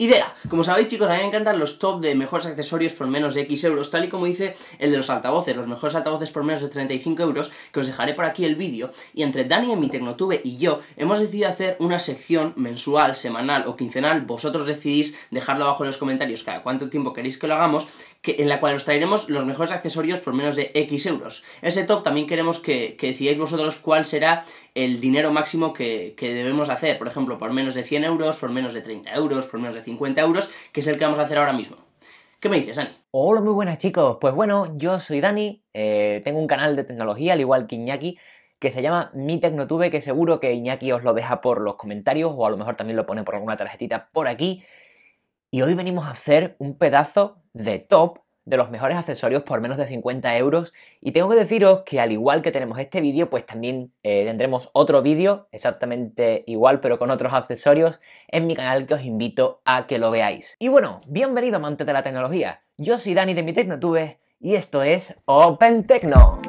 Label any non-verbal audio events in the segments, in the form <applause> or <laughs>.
idea. Como sabéis chicos, a mí me encantan los top de mejores accesorios por menos de X euros, tal y como dice el de los altavoces, los mejores altavoces por menos de 35 euros, que os dejaré por aquí el vídeo, y entre Dani en mi Tecnotube y yo hemos decidido hacer una sección mensual, semanal o quincenal, vosotros decidís dejarlo abajo en los comentarios cada cuánto tiempo queréis que lo hagamos, que, en la cual os traeremos los mejores accesorios por menos de X euros. Ese top también queremos que, decidáis vosotros cuál será el dinero máximo que, debemos hacer, por ejemplo, por menos de 100 euros, por menos de 30 euros, por menos de 50 euros, que es el que vamos a hacer ahora mismo. ¿Qué me dices, Dani? Hola, muy buenas chicos. Pues bueno, yo soy Dani, eh, tengo un canal de tecnología, al igual que Iñaki, que se llama Mi Tecnotube, que seguro que Iñaki os lo deja por los comentarios o a lo mejor también lo pone por alguna tarjetita por aquí. Y hoy venimos a hacer un pedazo de top de los mejores accesorios por menos de 50 euros y tengo que deciros que al igual que tenemos este vídeo pues también eh, tendremos otro vídeo exactamente igual pero con otros accesorios en mi canal que os invito a que lo veáis. Y bueno, bienvenido amante de la tecnología, yo soy Dani de mi Tecnotube y esto es Open Tecno.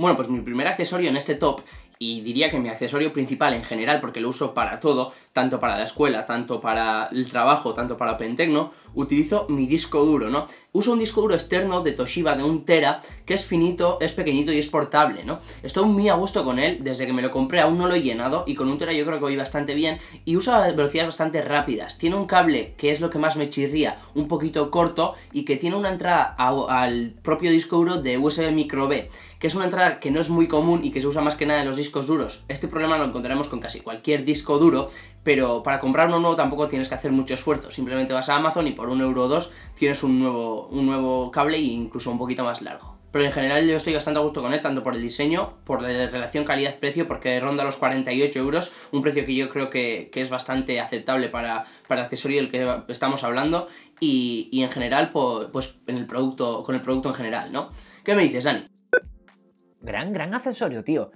Bueno, pues mi primer accesorio en este top y diría que mi accesorio principal en general, porque lo uso para todo, tanto para la escuela, tanto para el trabajo, tanto para Pentecno, utilizo mi disco duro, ¿no? Uso un disco duro externo de Toshiba de un tera, que es finito, es pequeñito y es portable, ¿no? Estoy muy a gusto con él, desde que me lo compré aún no lo he llenado, y con un tera yo creo que voy bastante bien, y uso velocidades bastante rápidas. Tiene un cable, que es lo que más me chirría, un poquito corto, y que tiene una entrada al propio disco duro de USB micro B que es una entrada que no es muy común y que se usa más que nada en los discos duros. Este problema lo encontraremos con casi cualquier disco duro, pero para comprar uno nuevo tampoco tienes que hacer mucho esfuerzo. Simplemente vas a Amazon y por un euro dos tienes un nuevo, un nuevo cable e incluso un poquito más largo. Pero en general yo estoy bastante a gusto con él, tanto por el diseño, por la relación calidad-precio, porque ronda los 48 euros, un precio que yo creo que, es bastante aceptable para, para el accesorio del que estamos hablando, y, en general, pues en el producto, con el producto en general, ¿no? ¿Qué me dices, Dani? gran, gran accesorio, tío.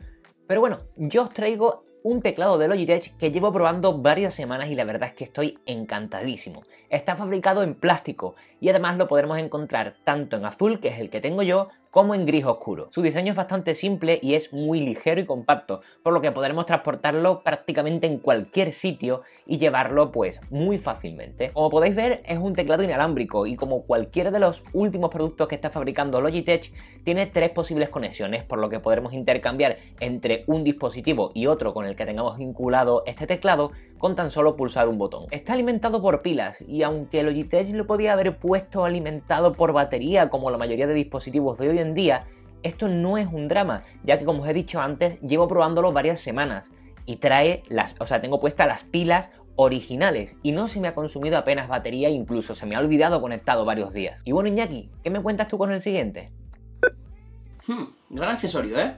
Pero bueno, yo os traigo un teclado de Logitech que llevo probando varias semanas y la verdad es que estoy encantadísimo. Está fabricado en plástico y además lo podremos encontrar tanto en azul, que es el que tengo yo, como en gris oscuro. Su diseño es bastante simple y es muy ligero y compacto, por lo que podremos transportarlo prácticamente en cualquier sitio y llevarlo pues muy fácilmente. Como podéis ver es un teclado inalámbrico y como cualquiera de los últimos productos que está fabricando Logitech tiene tres posibles conexiones, por lo que podremos intercambiar entre un dispositivo y otro con el que tengamos vinculado este teclado con tan solo pulsar un botón. Está alimentado por pilas y aunque Logitech lo podía haber puesto alimentado por batería como la mayoría de dispositivos de hoy en día, esto no es un drama, ya que como os he dicho antes, llevo probándolo varias semanas y trae las, o sea, tengo puestas las pilas originales y no se me ha consumido apenas batería, incluso se me ha olvidado conectado varios días. Y bueno, Iñaki, ¿qué me cuentas tú con el siguiente? Hmm, gran accesorio, ¿eh?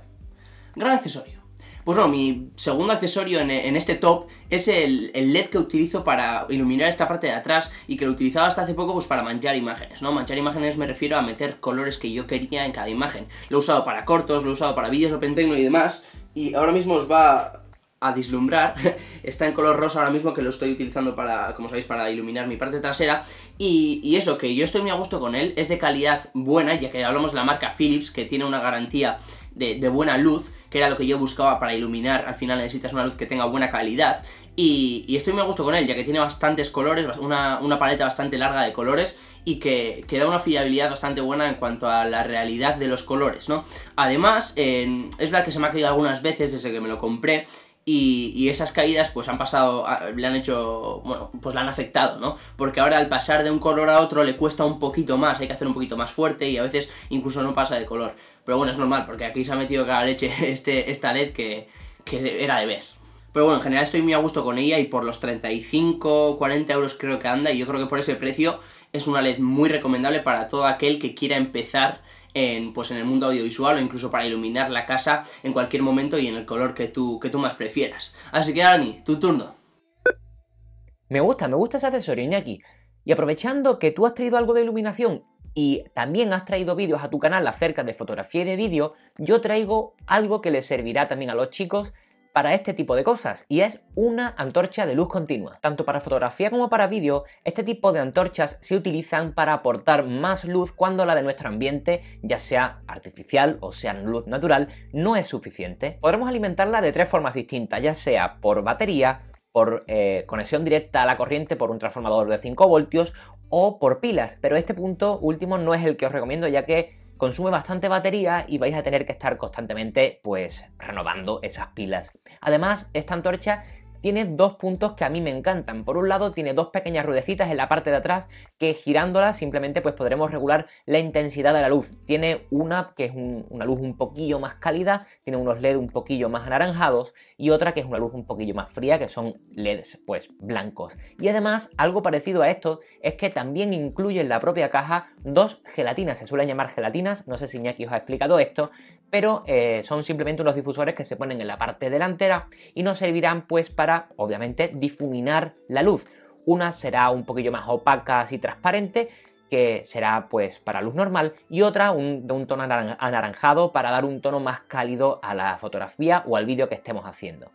Gran accesorio. Pues no, mi segundo accesorio en, este top es el, LED que utilizo para iluminar esta parte de atrás y que lo utilizaba hasta hace poco pues para manchar imágenes, ¿no? Manchar imágenes me refiero a meter colores que yo quería en cada imagen. Lo he usado para cortos, lo he usado para vídeos OpenTecno y demás, y ahora mismo os va a dislumbrar, <laughs> está en color rosa ahora mismo que lo estoy utilizando para, como sabéis, para iluminar mi parte trasera y, y, eso, que yo estoy muy a gusto con él, es de calidad buena, ya que hablamos de la marca Philips que tiene una garantía de, buena luz, que era lo que yo buscaba para iluminar, al final necesitas una luz que tenga buena calidad, y, estoy muy a gusto con él, ya que tiene bastantes colores, una, paleta bastante larga de colores y que, da una fiabilidad bastante buena en cuanto a la realidad de los colores, ¿no? Además, es verdad que se me ha caído algunas veces desde que me lo compré, y, esas caídas pues han pasado, le han hecho, bueno, pues la han afectado, ¿no? Porque ahora al pasar de un color a otro le cuesta un poquito más, hay que hacer un poquito más fuerte y a veces incluso no pasa de color. Pero bueno, es normal, porque aquí se ha metido cada leche <laughs> este, esta LED que, era de ver. Pero bueno, en general estoy muy a gusto con ella y por los 35, 40 euros creo que anda y yo creo que por ese precio es una LED muy recomendable para todo aquel que quiera empezar en, pues, en el mundo audiovisual o incluso para iluminar la casa en cualquier momento y en el color que tú, que tú más prefieras. Así que Dani, tu turno. Me gusta, me gusta ese accesorio, Iñaki. Y aprovechando que tú has traído algo de iluminación y también has traído vídeos a tu canal acerca de fotografía y de vídeo, yo traigo algo que les servirá también a los chicos para este tipo de cosas y es una antorcha de luz continua. Tanto para fotografía como para vídeo, este tipo de antorchas se utilizan para aportar más luz cuando la de nuestro ambiente, ya sea artificial o sea luz natural, no es suficiente. Podremos alimentarla de tres formas distintas, ya sea por batería, por eh, conexión directa a la corriente por un transformador de 5 voltios o por pilas, pero este punto último no es el que os recomiendo ya que consume bastante batería y vais a tener que estar constantemente pues renovando esas pilas. Además, esta antorcha tiene dos puntos que a mí me encantan. Por un lado tiene dos pequeñas ruedecitas en la parte de atrás que girándolas simplemente pues podremos regular la intensidad de la luz. Tiene una que es una luz un poquillo más cálida, tiene unos LED un poquillo más anaranjados y otra que es una luz un poquillo más fría que son LEDs pues blancos. Y además algo parecido a esto es que también incluye en la propia caja dos gelatinas, se suelen llamar gelatinas, no sé si Iñaki os ha explicado esto, pero eh, son simplemente unos difusores que se ponen en la parte delantera y nos servirán pues para obviamente, difuminar la luz. Una será un poquillo más opaca, así transparente, que será pues para luz normal, y otra de un tono anaranjado para dar un tono más cálido a la fotografía o al vídeo que estemos haciendo.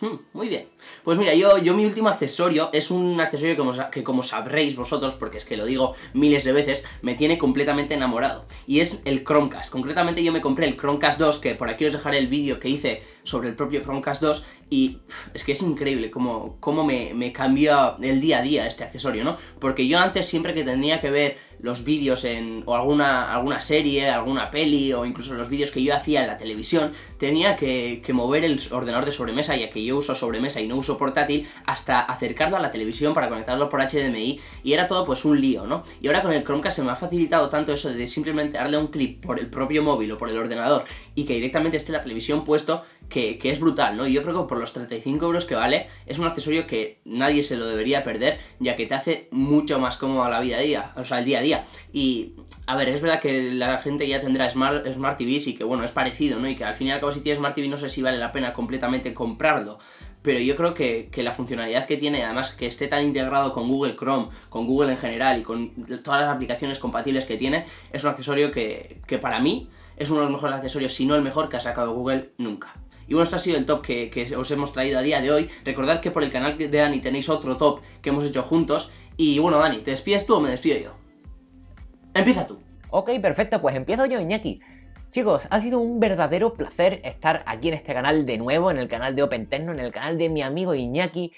Hmm, muy bien. Pues mira, yo, yo mi último accesorio es un accesorio que como, que como sabréis vosotros, porque es que lo digo miles de veces, me tiene completamente enamorado. Y es el Chromecast. Concretamente yo me compré el Chromecast 2, que por aquí os dejaré el vídeo que hice sobre el propio Chromecast 2, y es que es increíble cómo, cómo me, me cambia el día a día este accesorio, ¿no? Porque yo antes siempre que tenía que ver los vídeos en, o alguna, alguna serie, alguna peli o incluso los vídeos que yo hacía en la televisión, tenía que, mover el ordenador de sobremesa, ya que yo uso sobremesa y no uso portátil, hasta acercarlo a la televisión para conectarlo por HDMI y era todo pues un lío, ¿no? Y ahora con el Chromecast se me ha facilitado tanto eso de simplemente darle un clip por el propio móvil o por el ordenador y que directamente esté la televisión puesto que, es brutal, ¿no? Y Yo creo que por los 35 euros que vale, es un accesorio que nadie se lo debería perder, ya que te hace mucho más cómodo la vida a día, o sea, el día a día. Y, a ver, es verdad que la gente ya tendrá Smart, Smart TVs y que, bueno, es parecido, ¿no? Y que al fin y al cabo si tienes Smart TV no sé si vale la pena completamente comprarlo pero yo creo que, la funcionalidad que tiene, además que esté tan integrado con Google Chrome, con Google en general y con todas las aplicaciones compatibles que tiene, es un accesorio que, para mí es uno de los mejores accesorios, si no el mejor que ha sacado Google nunca. Y bueno, esto ha sido el top que, que os hemos traído a día de hoy. Recordad que por el canal de Dani tenéis otro top que hemos hecho juntos. Y bueno, Dani, ¿te despides tú o me despido yo? Empieza tú. Ok, perfecto, pues empiezo yo, Iñaki. Chicos, ha sido un verdadero placer estar aquí en este canal de nuevo, en el canal de OpenTecno, en el canal de mi amigo Iñaki.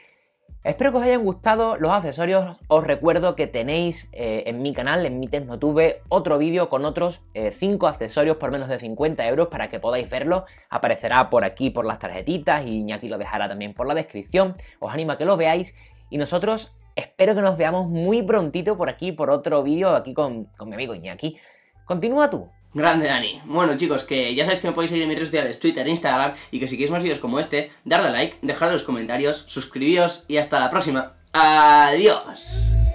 Espero que os hayan gustado los accesorios. Os recuerdo que tenéis eh, en mi canal, en mi TecnoTube, otro vídeo con otros 5 eh, accesorios por menos de 50 euros para que podáis verlo. Aparecerá por aquí por las tarjetitas y Iñaki lo dejará también por la descripción. Os anima a que lo veáis. Y nosotros Espero que nos veamos muy prontito por aquí, por otro vídeo, aquí con, mi amigo Iñaki. Continúa tú. Grande Dani. Bueno chicos, que ya sabéis que me podéis seguir en mis redes sociales, Twitter, Instagram, y que si queréis más vídeos como este, darle like, dejarle los comentarios, suscribíos y hasta la próxima. Adiós.